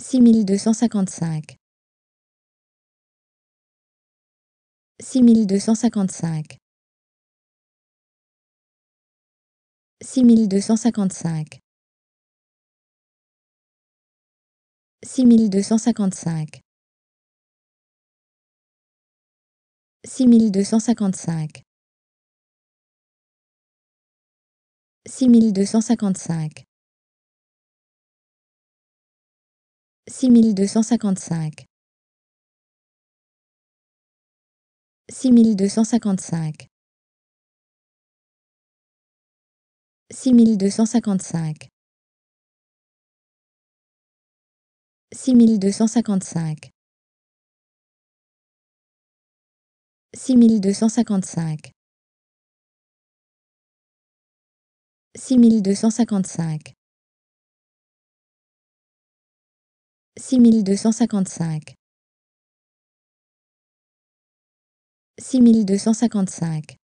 six mille deux cent cinquante-cinq six mille deux cent cinquante-cinq six mille deux cent cinquante-cinq six mille deux cent cinquante-cinq six mille deux cent cinquante-cinq six mille deux cent cinquante-cinq six mille deux cent cinquante-cinq six mille deux cent cinquante-cinq six mille deux cent cinquante-cinq six mille deux cent cinquante-cinq six mille deux cent cinquante-cinq six mille deux cent cinquante-cinq 6255 6255